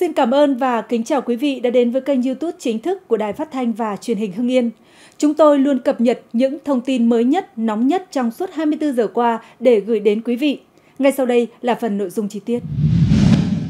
Xin cảm ơn và kính chào quý vị đã đến với kênh YouTube chính thức của Đài Phát thanh và Truyền hình Hưng Yên. Chúng tôi luôn cập nhật những thông tin mới nhất, nóng nhất trong suốt 24 giờ qua để gửi đến quý vị. Ngay sau đây là phần nội dung chi tiết.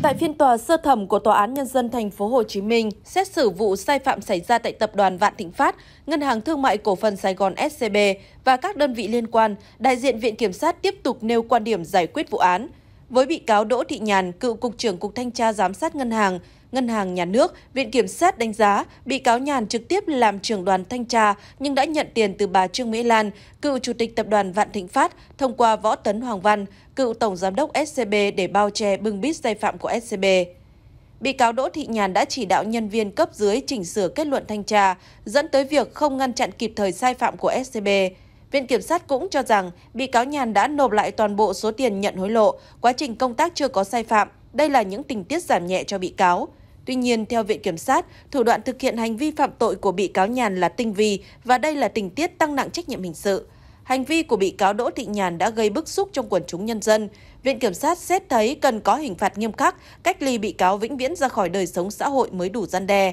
Tại phiên tòa sơ thẩm của Tòa án Nhân dân Thành phố Hồ Chí Minh xét xử vụ sai phạm xảy ra tại Tập đoàn Vạn Thịnh Phát, Ngân hàng Thương mại Cổ phần Sài Gòn SCB và các đơn vị liên quan, đại diện Viện Kiểm sát tiếp tục nêu quan điểm giải quyết vụ án, với bị cáo Đỗ Thị Nhàn, cựu Cục trưởng Cục Thanh tra Giám sát Ngân hàng, Ngân hàng Nhà nước, Viện Kiểm sát đánh giá bị cáo Nhàn trực tiếp làm trưởng đoàn thanh tra nhưng đã nhận tiền từ bà Trương Mỹ Lan, cựu Chủ tịch Tập đoàn Vạn Thịnh Phát thông qua Võ Tấn Hoàng Văn, cựu Tổng Giám đốc SCB để bao che bưng bít sai phạm của SCB. Bị cáo Đỗ Thị Nhàn đã chỉ đạo nhân viên cấp dưới chỉnh sửa kết luận thanh tra, dẫn tới việc không ngăn chặn kịp thời sai phạm của SCB. Viện Kiểm sát cũng cho rằng bị cáo Nhàn đã nộp lại toàn bộ số tiền nhận hối lộ, quá trình công tác chưa có sai phạm, đây là những tình tiết giảm nhẹ cho bị cáo. Tuy nhiên, theo Viện Kiểm sát, thủ đoạn thực hiện hành vi phạm tội của bị cáo Nhàn là tinh vi và đây là tình tiết tăng nặng trách nhiệm hình sự. Hành vi của bị cáo Đỗ Thị Nhàn đã gây bức xúc trong quần chúng nhân dân. Viện Kiểm sát xét thấy cần có hình phạt nghiêm khắc, cách ly bị cáo vĩnh viễn ra khỏi đời sống xã hội mới đủ gian đe.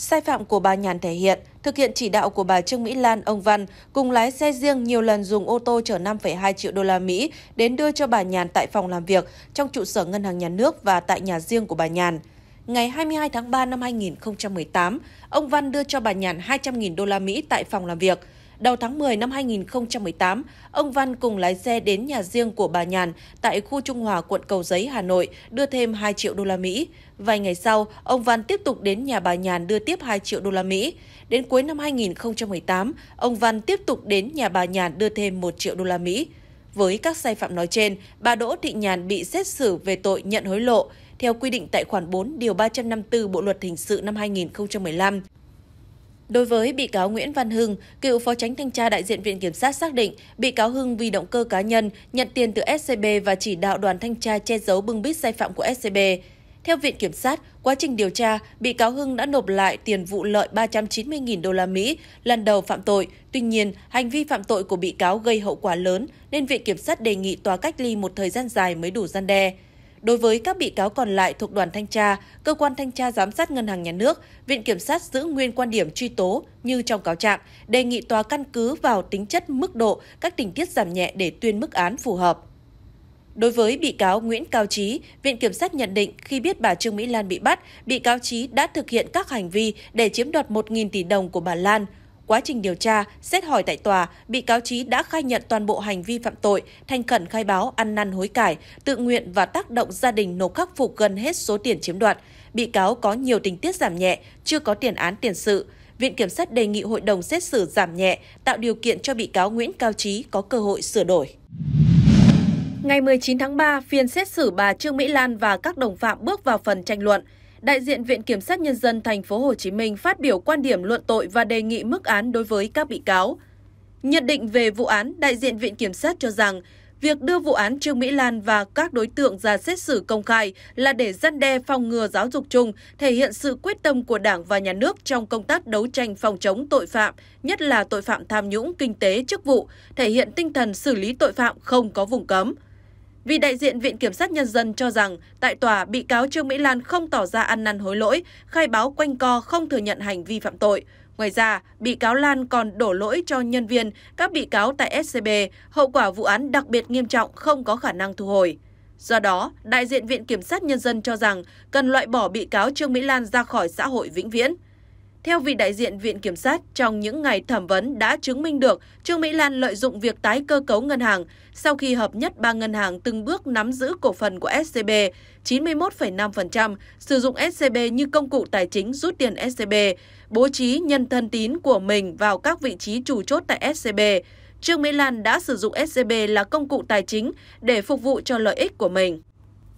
Sai phạm của bà Nhàn thể hiện thực hiện chỉ đạo của bà Trương Mỹ Lan, ông Văn cùng lái xe riêng nhiều lần dùng ô tô chở 5,2 triệu đô la Mỹ đến đưa cho bà Nhàn tại phòng làm việc trong trụ sở Ngân hàng Nhà nước và tại nhà riêng của bà Nhàn. Ngày 22 tháng 3 năm 2018, ông Văn đưa cho bà Nhàn 200.000 đô la Mỹ tại phòng làm việc – Đầu tháng 10 năm 2018, ông Văn cùng lái xe đến nhà riêng của bà Nhàn tại khu Trung Hòa, quận Cầu Giấy, Hà Nội, đưa thêm 2 triệu đô la Mỹ. Vài ngày sau, ông Văn tiếp tục đến nhà bà Nhàn đưa tiếp 2 triệu đô la Mỹ. Đến cuối năm 2018, ông Văn tiếp tục đến nhà bà Nhàn đưa thêm 1 triệu đô la Mỹ. Với các sai phạm nói trên, bà Đỗ Thị Nhàn bị xét xử về tội nhận hối lộ theo quy định tại khoản 4 điều 354 Bộ luật hình sự năm 2015. Đối với bị cáo Nguyễn Văn Hưng, cựu phó tránh thanh tra đại diện Viện Kiểm sát xác định bị cáo Hưng vì động cơ cá nhân nhận tiền từ SCB và chỉ đạo đoàn thanh tra che giấu bưng bít sai phạm của SCB. Theo Viện Kiểm sát, quá trình điều tra, bị cáo Hưng đã nộp lại tiền vụ lợi 390.000 đô la Mỹ lần đầu phạm tội. Tuy nhiên, hành vi phạm tội của bị cáo gây hậu quả lớn nên Viện Kiểm sát đề nghị tòa cách ly một thời gian dài mới đủ gian đe. Đối với các bị cáo còn lại thuộc đoàn thanh tra, cơ quan thanh tra giám sát ngân hàng nhà nước, viện kiểm sát giữ nguyên quan điểm truy tố như trong cáo trạng, đề nghị tòa căn cứ vào tính chất mức độ các tình tiết giảm nhẹ để tuyên mức án phù hợp. Đối với bị cáo Nguyễn Cao Trí, Viện Kiểm sát nhận định khi biết bà Trương Mỹ Lan bị bắt, bị cáo Trí đã thực hiện các hành vi để chiếm đoạt 1.000 tỷ đồng của bà Lan, Quá trình điều tra, xét hỏi tại tòa, bị cáo Trí đã khai nhận toàn bộ hành vi phạm tội, thành khẩn khai báo ăn năn hối cải, tự nguyện và tác động gia đình nộp khắc phục gần hết số tiền chiếm đoạt. Bị cáo có nhiều tình tiết giảm nhẹ, chưa có tiền án tiền sự. Viện Kiểm sát đề nghị hội đồng xét xử giảm nhẹ, tạo điều kiện cho bị cáo Nguyễn Cao Trí có cơ hội sửa đổi. Ngày 19 tháng 3, phiên xét xử bà Trương Mỹ Lan và các đồng phạm bước vào phần tranh luận đại diện Viện Kiểm sát Nhân dân Thành phố Hồ Chí Minh phát biểu quan điểm luận tội và đề nghị mức án đối với các bị cáo. Nhận định về vụ án, đại diện Viện Kiểm sát cho rằng việc đưa vụ án Trương Mỹ Lan và các đối tượng ra xét xử công khai là để dân đe phòng ngừa giáo dục chung, thể hiện sự quyết tâm của Đảng và Nhà nước trong công tác đấu tranh phòng chống tội phạm, nhất là tội phạm tham nhũng, kinh tế, chức vụ, thể hiện tinh thần xử lý tội phạm không có vùng cấm. Vì đại diện Viện Kiểm sát Nhân dân cho rằng tại tòa bị cáo Trương Mỹ Lan không tỏ ra ăn năn hối lỗi, khai báo quanh co không thừa nhận hành vi phạm tội. Ngoài ra, bị cáo Lan còn đổ lỗi cho nhân viên, các bị cáo tại SCB, hậu quả vụ án đặc biệt nghiêm trọng không có khả năng thu hồi. Do đó, đại diện Viện Kiểm sát Nhân dân cho rằng cần loại bỏ bị cáo Trương Mỹ Lan ra khỏi xã hội vĩnh viễn. Theo vị đại diện Viện Kiểm sát, trong những ngày thẩm vấn đã chứng minh được Trương Mỹ Lan lợi dụng việc tái cơ cấu ngân hàng sau khi hợp nhất ba ngân hàng từng bước nắm giữ cổ phần của SCB 91,5%, sử dụng SCB như công cụ tài chính rút tiền SCB, bố trí nhân thân tín của mình vào các vị trí chủ chốt tại SCB. Trương Mỹ Lan đã sử dụng SCB là công cụ tài chính để phục vụ cho lợi ích của mình.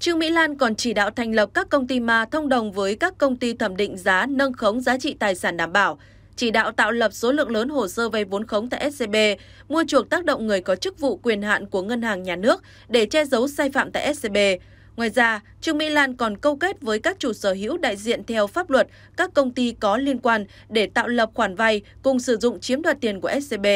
Trương Mỹ Lan còn chỉ đạo thành lập các công ty ma thông đồng với các công ty thẩm định giá nâng khống giá trị tài sản đảm bảo, chỉ đạo tạo lập số lượng lớn hồ sơ vay vốn khống tại SCB, mua chuộc tác động người có chức vụ quyền hạn của ngân hàng nhà nước để che giấu sai phạm tại SCB. Ngoài ra, Trương Mỹ Lan còn câu kết với các chủ sở hữu đại diện theo pháp luật, các công ty có liên quan để tạo lập khoản vay cùng sử dụng chiếm đoạt tiền của SCB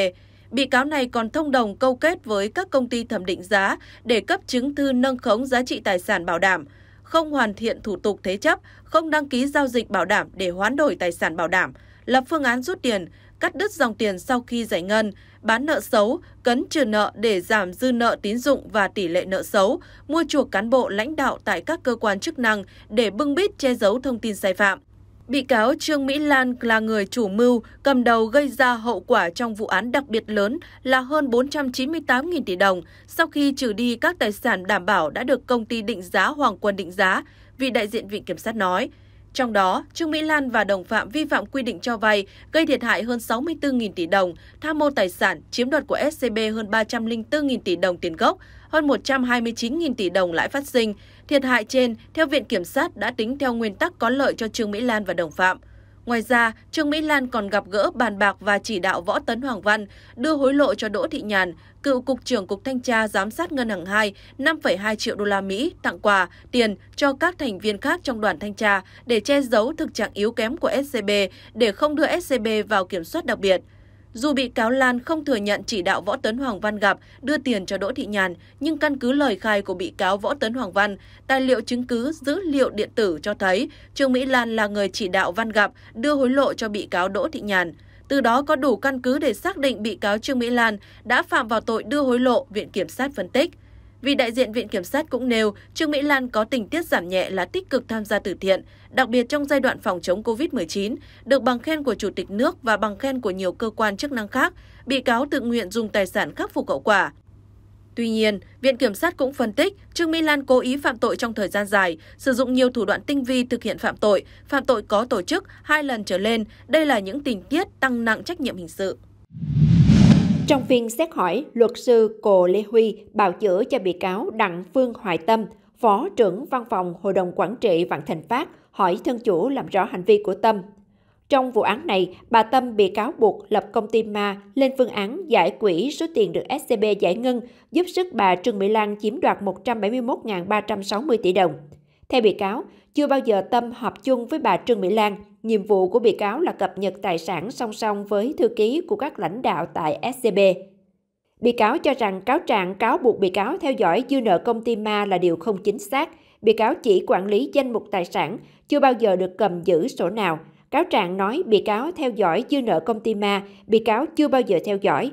bị cáo này còn thông đồng câu kết với các công ty thẩm định giá để cấp chứng thư nâng khống giá trị tài sản bảo đảm, không hoàn thiện thủ tục thế chấp, không đăng ký giao dịch bảo đảm để hoán đổi tài sản bảo đảm, lập phương án rút tiền, cắt đứt dòng tiền sau khi giải ngân, bán nợ xấu, cấn trừ nợ để giảm dư nợ tín dụng và tỷ lệ nợ xấu, mua chuộc cán bộ lãnh đạo tại các cơ quan chức năng để bưng bít che giấu thông tin sai phạm. Bị cáo Trương Mỹ Lan là người chủ mưu, cầm đầu gây ra hậu quả trong vụ án đặc biệt lớn là hơn 498.000 tỷ đồng, sau khi trừ đi các tài sản đảm bảo đã được công ty định giá Hoàng Quân định giá, vị đại diện Viện Kiểm sát nói. Trong đó, Trương Mỹ Lan và đồng phạm vi phạm quy định cho vay, gây thiệt hại hơn 64.000 tỷ đồng, tham mô tài sản, chiếm đoạt của SCB hơn 304.000 tỷ đồng tiền gốc, hơn 129.000 tỷ đồng lãi phát sinh, Thiệt hại trên, theo Viện Kiểm sát, đã tính theo nguyên tắc có lợi cho Trương Mỹ Lan và đồng phạm. Ngoài ra, Trương Mỹ Lan còn gặp gỡ bàn bạc và chỉ đạo Võ Tấn Hoàng Văn đưa hối lộ cho Đỗ Thị Nhàn, cựu cục trưởng cục thanh tra giám sát ngân hàng 2, 5,2 triệu đô la Mỹ tặng quà, tiền cho các thành viên khác trong đoàn thanh tra để che giấu thực trạng yếu kém của SCB để không đưa SCB vào kiểm soát đặc biệt. Dù bị cáo Lan không thừa nhận chỉ đạo Võ Tấn Hoàng Văn gặp đưa tiền cho Đỗ Thị Nhàn, nhưng căn cứ lời khai của bị cáo Võ Tấn Hoàng Văn, tài liệu chứng cứ dữ liệu điện tử cho thấy Trương Mỹ Lan là người chỉ đạo Văn gặp đưa hối lộ cho bị cáo Đỗ Thị Nhàn. Từ đó có đủ căn cứ để xác định bị cáo Trương Mỹ Lan đã phạm vào tội đưa hối lộ, Viện Kiểm sát phân tích. Vì đại diện Viện Kiểm sát cũng nêu, Trương Mỹ Lan có tình tiết giảm nhẹ là tích cực tham gia từ thiện, đặc biệt trong giai đoạn phòng chống COVID-19, được bằng khen của Chủ tịch nước và bằng khen của nhiều cơ quan chức năng khác, bị cáo tự nguyện dùng tài sản khắc phục hậu quả. Tuy nhiên, Viện Kiểm sát cũng phân tích Trương Mỹ Lan cố ý phạm tội trong thời gian dài, sử dụng nhiều thủ đoạn tinh vi thực hiện phạm tội, phạm tội có tổ chức hai lần trở lên. Đây là những tình tiết tăng nặng trách nhiệm hình sự. Trong phiên xét hỏi, luật sư Cồ Lê Huy bào chữa cho bị cáo Đặng Phương Hoài Tâm, Phó trưởng Văn phòng Hội đồng Quản trị Vạn Thành Phát, hỏi thân chủ làm rõ hành vi của Tâm. Trong vụ án này, bà Tâm bị cáo buộc lập công ty ma lên phương án giải quỹ số tiền được SCB giải ngân, giúp sức bà Trương Mỹ Lan chiếm đoạt 171.360 tỷ đồng. Theo bị cáo, chưa bao giờ Tâm họp chung với bà Trương Mỹ Lan. Nhiệm vụ của bị cáo là cập nhật tài sản song song với thư ký của các lãnh đạo tại SCB. Bị cáo cho rằng cáo trạng cáo buộc bị cáo theo dõi dư nợ công ty ma là điều không chính xác. Bị cáo chỉ quản lý danh mục tài sản, chưa bao giờ được cầm giữ sổ nào. Cáo trạng nói bị cáo theo dõi dư nợ công ty ma, bị cáo chưa bao giờ theo dõi.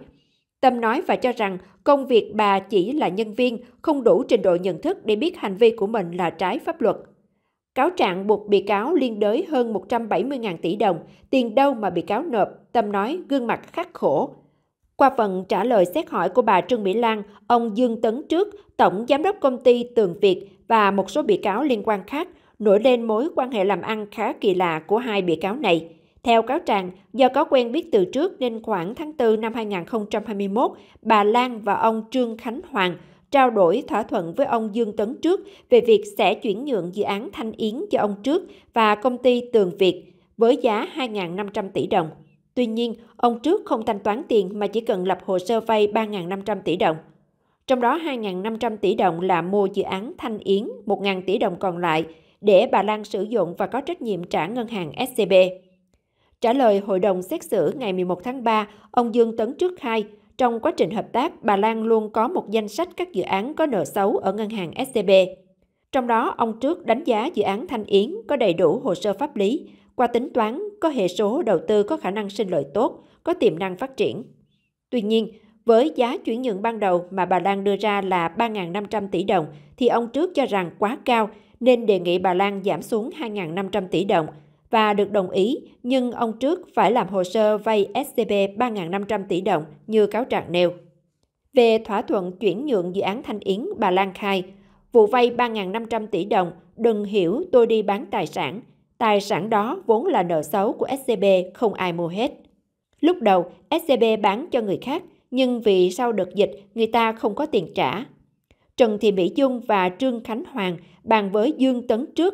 Tâm nói và cho rằng công việc bà chỉ là nhân viên, không đủ trình độ nhận thức để biết hành vi của mình là trái pháp luật. Cáo trạng buộc bị cáo liên đới hơn 170.000 tỷ đồng, tiền đâu mà bị cáo nộp, Tâm nói gương mặt khắc khổ. Qua phần trả lời xét hỏi của bà Trương Mỹ Lan, ông Dương Tấn Trước, Tổng Giám đốc Công ty Tường Việt và một số bị cáo liên quan khác nổi lên mối quan hệ làm ăn khá kỳ lạ của hai bị cáo này. Theo cáo trạng, do có quen biết từ trước nên khoảng tháng 4 năm 2021, bà Lan và ông Trương Khánh Hoàng – trao đổi thỏa thuận với ông Dương Tấn trước về việc sẽ chuyển nhượng dự án Thanh Yến cho ông trước và công ty Tường Việt với giá 2.500 tỷ đồng. Tuy nhiên, ông trước không thanh toán tiền mà chỉ cần lập hồ sơ vay 3.500 tỷ đồng. Trong đó 2.500 tỷ đồng là mua dự án Thanh Yến, 1.000 tỷ đồng còn lại để bà Lan sử dụng và có trách nhiệm trả ngân hàng SCB. Trả lời hội đồng xét xử ngày 11 tháng 3, ông Dương Tấn trước khai – trong quá trình hợp tác, bà Lan luôn có một danh sách các dự án có nợ xấu ở ngân hàng SCB. Trong đó, ông trước đánh giá dự án Thanh Yến có đầy đủ hồ sơ pháp lý, qua tính toán có hệ số đầu tư có khả năng sinh lợi tốt, có tiềm năng phát triển. Tuy nhiên, với giá chuyển nhượng ban đầu mà bà Lan đưa ra là 3.500 tỷ đồng thì ông trước cho rằng quá cao nên đề nghị bà Lan giảm xuống 2.500 tỷ đồng – và được đồng ý, nhưng ông trước phải làm hồ sơ vay SCB 3.500 tỷ đồng như cáo trạng nêu. Về thỏa thuận chuyển nhượng dự án Thanh Yến, bà Lan khai, vụ vay 3.500 tỷ đồng, đừng hiểu tôi đi bán tài sản. Tài sản đó vốn là nợ xấu của SCB, không ai mua hết. Lúc đầu, SCB bán cho người khác, nhưng vì sau đợt dịch, người ta không có tiền trả. Trần Thị Mỹ Dung và Trương Khánh Hoàng bàn với Dương Tấn trước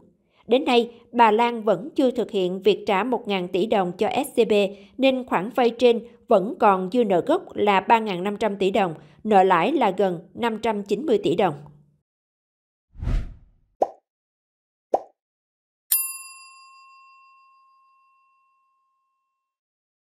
Đến nay, bà Lan vẫn chưa thực hiện việc trả 1.000 tỷ đồng cho SCB nên khoản vay trên vẫn còn dư nợ gốc là 3.500 tỷ đồng, nợ lãi là gần 590 tỷ đồng.